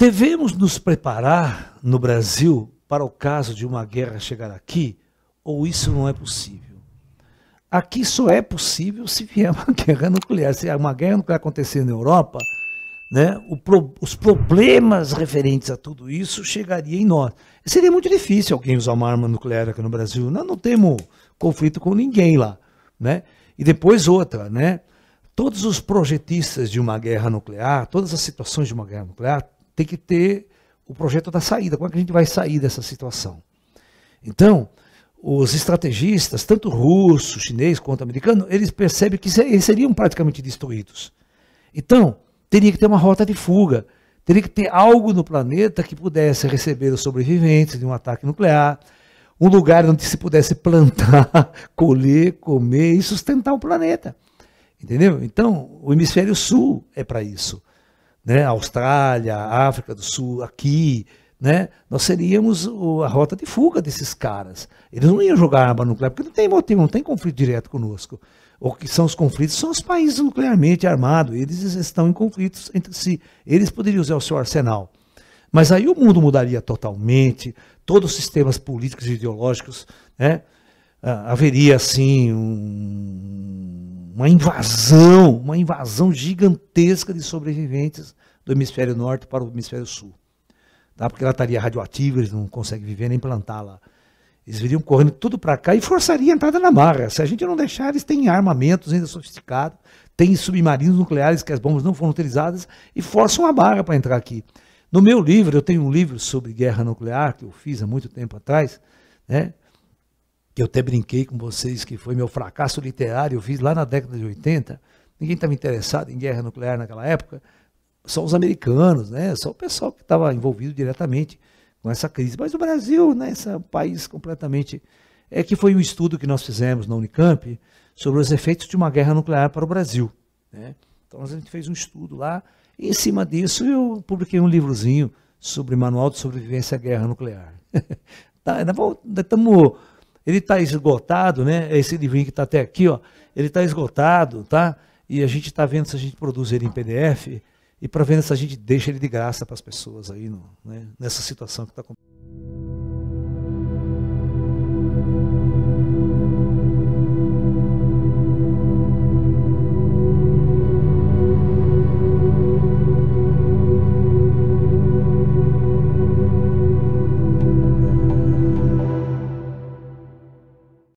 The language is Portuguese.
Devemos nos preparar no Brasil para o caso de uma guerra chegar aqui, ou isso não é possível? Aqui só é possível se vier uma guerra nuclear. Se uma guerra nuclear acontecer na Europa, né, pro, os problemas referentes a tudo isso chegaria em nós. Seria muito difícil alguém usar uma arma nuclear aqui no Brasil. Nós não temos conflito com ninguém lá. Né? E depois outra, né? Todos os projetistas de uma guerra nuclear, todas as situações de uma guerra nuclear, tem que ter o projeto da saída. Como é que a gente vai sair dessa situação? Então, os estrategistas, tanto russo, chinês quanto americano, eles percebem que eles seriam praticamente destruídos. Então, teria que ter uma rota de fuga. Teria que ter algo no planeta que pudesse receber os sobreviventes de um ataque nuclear, um lugar onde se pudesse plantar, colher, comer e sustentar o planeta. Entendeu? Então, o hemisfério sul é para isso né, Austrália, África do Sul, aqui, né, nós seríamos a rota de fuga desses caras. Eles não iam jogar arma nuclear, porque não tem motivo, não tem conflito direto conosco. O que são os conflitos são os países nuclearmente armados, eles estão em conflitos entre si. Eles poderiam usar o seu arsenal. Mas aí o mundo mudaria totalmente, todos os sistemas políticos e ideológicos, né, ah, haveria assim um uma invasão, uma invasão gigantesca de sobreviventes do hemisfério norte para o hemisfério sul. Tá? Porque ela estaria radioativa, eles não conseguem viver nem plantar lá. Eles viriam correndo tudo para cá e forçaria a entrada na marra. Se a gente não deixar, eles têm armamentos ainda sofisticados, têm submarinos nucleares que as bombas não foram utilizadas e forçam a barra para entrar aqui. No meu livro, eu tenho um livro sobre guerra nuclear que eu fiz há muito tempo atrás, né? que eu até brinquei com vocês, que foi meu fracasso literário, eu fiz lá na década de 80, ninguém estava interessado em guerra nuclear naquela época, só os americanos, né? só o pessoal que estava envolvido diretamente com essa crise. Mas o Brasil, né, esse é país completamente... É que foi um estudo que nós fizemos na Unicamp sobre os efeitos de uma guerra nuclear para o Brasil. Né? Então a gente fez um estudo lá, e em cima disso eu publiquei um livrozinho sobre Manual de Sobrevivência à Guerra Nuclear. tá, estamos ele está esgotado, né? Esse livrinho que está até aqui, ó, ele está esgotado, tá? E a gente está vendo se a gente produz ele em PDF e para ver se a gente deixa ele de graça para as pessoas aí no, né? nessa situação que está acontecendo.